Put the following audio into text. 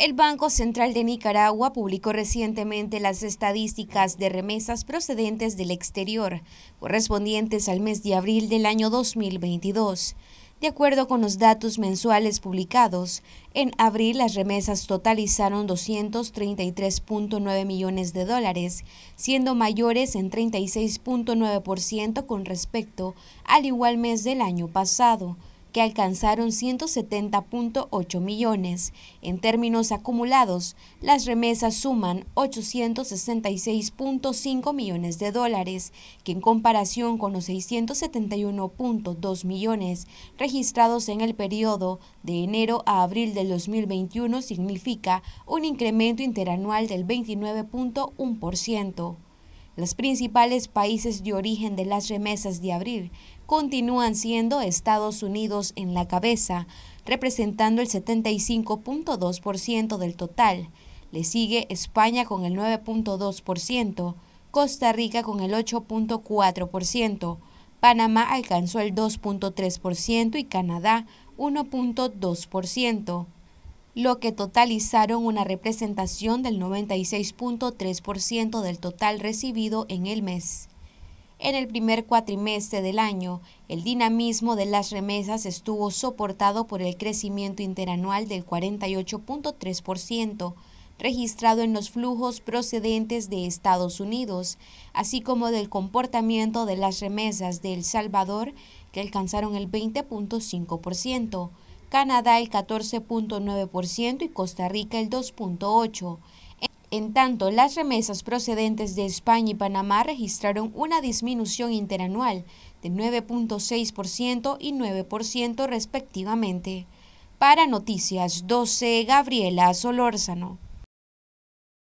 El Banco Central de Nicaragua publicó recientemente las estadísticas de remesas procedentes del exterior, correspondientes al mes de abril del año 2022. De acuerdo con los datos mensuales publicados, en abril las remesas totalizaron 233.9 millones de dólares, siendo mayores en 36.9% con respecto al igual mes del año pasado alcanzaron 170.8 millones. En términos acumulados, las remesas suman 866.5 millones de dólares, que en comparación con los 671.2 millones registrados en el periodo de enero a abril del 2021 significa un incremento interanual del 29.1%. Los principales países de origen de las remesas de abril continúan siendo Estados Unidos en la cabeza, representando el 75.2% del total. Le sigue España con el 9.2%, Costa Rica con el 8.4%, Panamá alcanzó el 2.3% y Canadá 1.2% lo que totalizaron una representación del 96.3% del total recibido en el mes. En el primer cuatrimestre del año, el dinamismo de las remesas estuvo soportado por el crecimiento interanual del 48.3% registrado en los flujos procedentes de Estados Unidos, así como del comportamiento de las remesas de El Salvador, que alcanzaron el 20.5%. Canadá el 14.9% y Costa Rica el 2.8%. En tanto, las remesas procedentes de España y Panamá registraron una disminución interanual de 9.6% y 9% respectivamente. Para Noticias 12, Gabriela Solórzano.